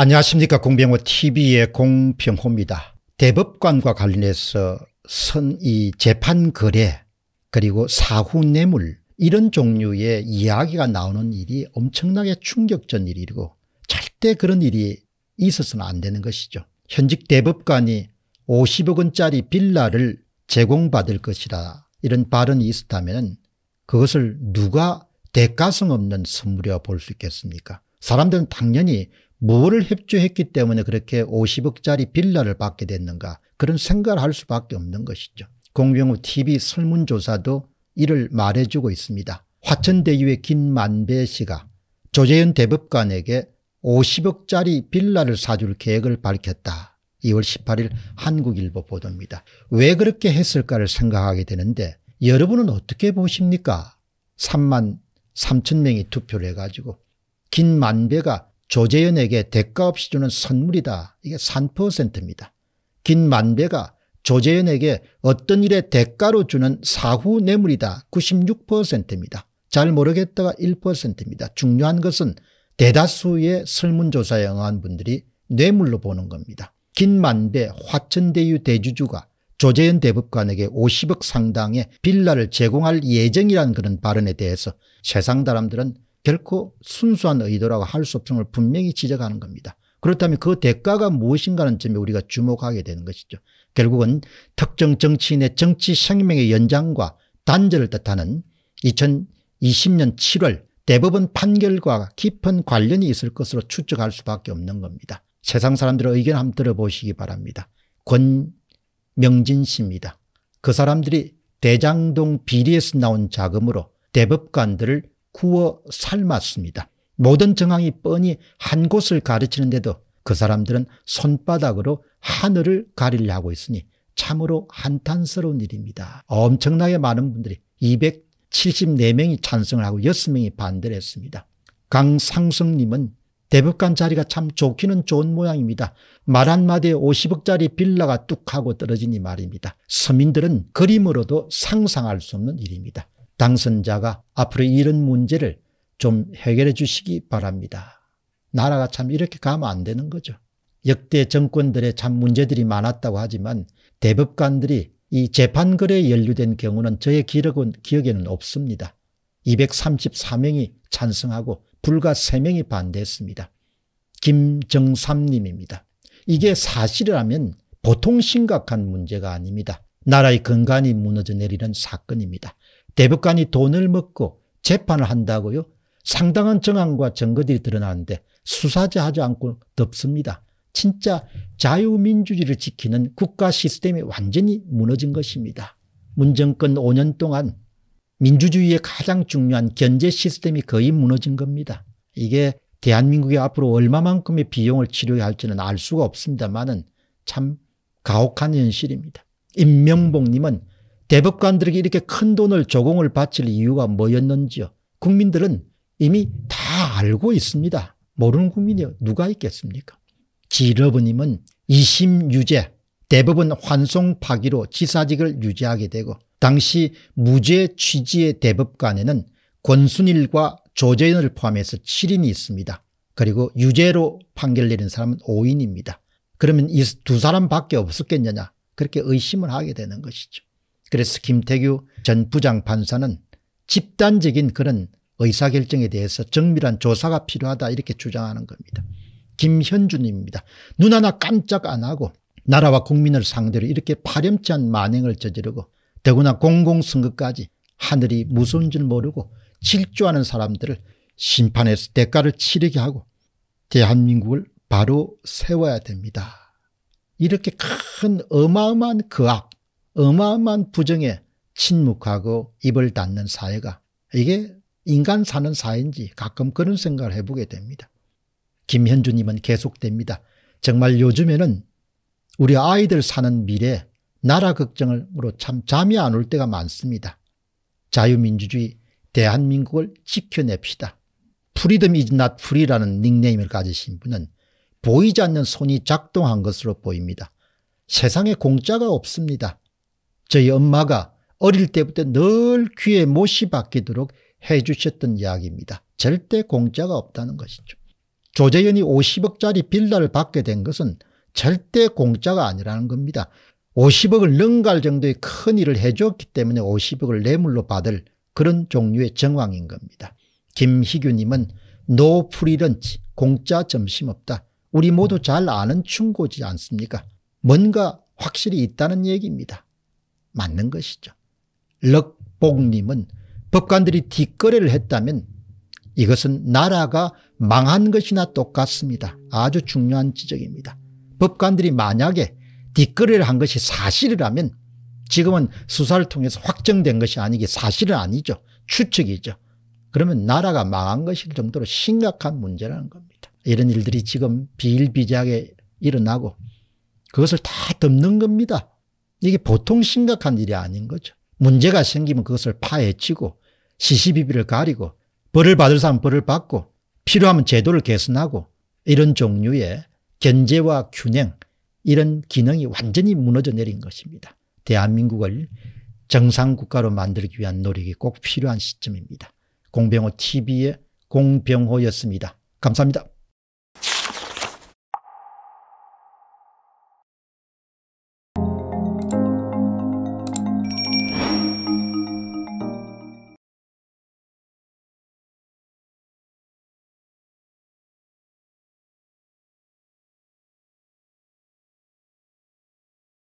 안녕하십니까 공병호 tv의 공병호입니다. 대법관과 관련해서 선이 재판거래 그리고 사후뇌물 이런 종류의 이야기가 나오는 일이 엄청나게 충격전 일이고 절대 그런 일이 있어서는 안 되는 것이죠. 현직 대법관이 50억 원짜리 빌라를 제공받을 것이라 이런 발언이 있었다면 그것을 누가 대가성 없는 선물이라 볼수 있겠습니까? 사람들은 당연히 무엇을 협조했기 때문에 그렇게 50억짜리 빌라를 받게 됐는가 그런 생각을 할 수밖에 없는 것이죠. 공병호 TV 설문조사도 이를 말해주고 있습니다. 화천대유의 김만배 씨가 조재현 대법관에게 50억짜리 빌라를 사줄 계획을 밝혔다. 2월 18일 한국일보 보도입니다. 왜 그렇게 했을까를 생각하게 되는데 여러분은 어떻게 보십니까? 3만 3천 명이 투표를 해가지고 김만배가 조재현에게 대가 없이 주는 선물이다. 이게 3%입니다. 긴 만배가 조재현에게 어떤 일에 대가로 주는 사후 뇌물이다. 96%입니다. 잘 모르겠다가 1%입니다. 중요한 것은 대다수의 설문조사에 응한 분들이 뇌물로 보는 겁니다. 긴만배 화천대유 대주주가 조재현 대법관에게 50억 상당의 빌라를 제공할 예정이라는 그런 발언에 대해서 세상 사람들은 결코 순수한 의도라고 할 수 없음을 분명히 지적하는 겁니다. 그렇다면 그 대가가 무엇인가는 점에 우리가 주목하게 되는 것이죠. 결국은 특정 정치인의 정치 생명의 연장과 단절을 뜻하는 2020년 7월 대법원 판결과 깊은 관련이 있을 것으로 추측할 수밖에 없는 겁니다. 세상 사람들의 의견 한번 들어보시기 바랍니다. 권명진 씨입니다. 그 사람들이 대장동 비리에서 나온 자금으로 대법관들을 구워 삶았습니다. 모든 정황이 뻔히 한 곳을 가르치는데도 그 사람들은 손바닥으로 하늘을 가리려 하고 있으니 참으로 한탄스러운 일입니다. 엄청나게 많은 분들이 274명이 찬성을 하고 6명이 반대를 했습니다. 강상성님은 대법관 자리가 참 좋기는 좋은 모양입니다. 말 한마디에 50억짜리 빌라가 뚝 하고 떨어지니 말입니다. 서민들은 그림으로도 상상할 수 없는 일입니다. 당선자가 앞으로 이런 문제를 좀 해결해 주시기 바랍니다. 나라가 참 이렇게 가면 안 되는 거죠. 역대 정권들의 참 문제들이 많았다고 하지만 대법관들이 이 재판거래에 연루된 경우는 저의 기록은, 기억에는 없습니다. 234명이 찬성하고 불과 3명이 반대했습니다. 김정삼님입니다. 이게 사실이라면 보통 심각한 문제가 아닙니다. 나라의 근간이 무너져 내리는 사건입니다. 대법관이 돈을 먹고 재판을 한다고요. 상당한 정황과 증거들이 드러나는데 수사제 하지 않고 덮습니다. 진짜 자유민주주의를 지키는 국가 시스템이 완전히 무너진 것입니다. 문정권 5년 동안 민주주의의 가장 중요한 견제 시스템이 거의 무너진 겁니다. 이게 대한민국이 앞으로 얼마만큼의 비용을 치료해야 할지는 알 수가 없습니다만은 참 가혹한 현실입니다. 임명봉님은 대법관들에게 이렇게 큰 돈을 조공을 바칠 이유가 뭐였는지요. 국민들은 이미 다 알고 있습니다. 모르는 국민이 누가 있겠습니까? 지러부님은 2심유죄 대법원 환송 파기로 지사직을 유지하게 되고 당시 무죄 취지의 대법관에는 권순일과 조재현을 포함해서 7인이 있습니다. 그리고 유죄로 판결내린 사람은 5인입니다. 그러면 이 두 사람밖에 없었겠느냐 그렇게 의심을 하게 되는 것이죠. 그래서 김태규 전 부장판사는 집단적인 그런 의사결정에 대해서 정밀한 조사가 필요하다 이렇게 주장하는 겁니다. 김현준입니다. 눈 하나 깜짝 안 하고 나라와 국민을 상대로 이렇게 파렴치한 만행을 저지르고 더구나 공공선거까지 하늘이 무서운 줄 모르고 질주하는 사람들을 심판해서 대가를 치르게 하고 대한민국을 바로 세워야 됩니다. 이렇게 큰 어마어마한 그악 어마어마한 부정에 침묵하고 입을 닫는 사회가 이게 인간 사는 사회인지 가끔 그런 생각을 해보게 됩니다. 김현주님은 계속됩니다. 정말 요즘에는 우리 아이들 사는 미래 나라 걱정으로 참 잠이 안 올 때가 많습니다. 자유민주주의 대한민국을 지켜냅시다. 프리덤 이즈 낫 프리라는 닉네임을 가지신 분은 보이지 않는 손이 작동한 것으로 보입니다. 세상에 공짜가 없습니다. 저희 엄마가 어릴 때부터 늘 귀에 못이 박히도록 해주셨던 이야기입니다. 절대 공짜가 없다는 것이죠. 조재현이 50억짜리 빌라를 받게 된 것은 절대 공짜가 아니라는 겁니다. 50억을 능갈 정도의 큰 일을 해줬기 때문에 50억을 뇌물로 받을 그런 종류의 정황인 겁니다. 김희규님은 노 프리런치 공짜 점심 없다. 우리 모두 잘 아는 충고지 않습니까? 뭔가 확실히 있다는 얘기입니다. 맞는 것이죠. 럭복님은 법관들이 뒷거래를 했다면 이것은 나라가 망한 것이나 똑같습니다. 아주 중요한 지적입니다. 법관들이 만약에 뒷거래를 한 것이 사실이라면 지금은 수사를 통해서 확정된 것이 아니기 사실은 아니죠. 추측이죠. 그러면 나라가 망한 것일 정도로 심각한 문제라는 겁니다. 이런 일들이 지금 비일비재하게 일어나고 그것을 다 덮는 겁니다. 이게 보통 심각한 일이 아닌 거죠. 문제가 생기면 그것을 파헤치고 시시비비를 가리고 벌을 받을 사람 벌을 받고 필요하면 제도를 개선하고 이런 종류의 견제와 균형 이런 기능이 완전히 무너져 내린 것입니다. 대한민국을 정상국가로 만들기 위한 노력이 꼭 필요한 시점입니다. 공병호 TV의 공병호였습니다. 감사합니다.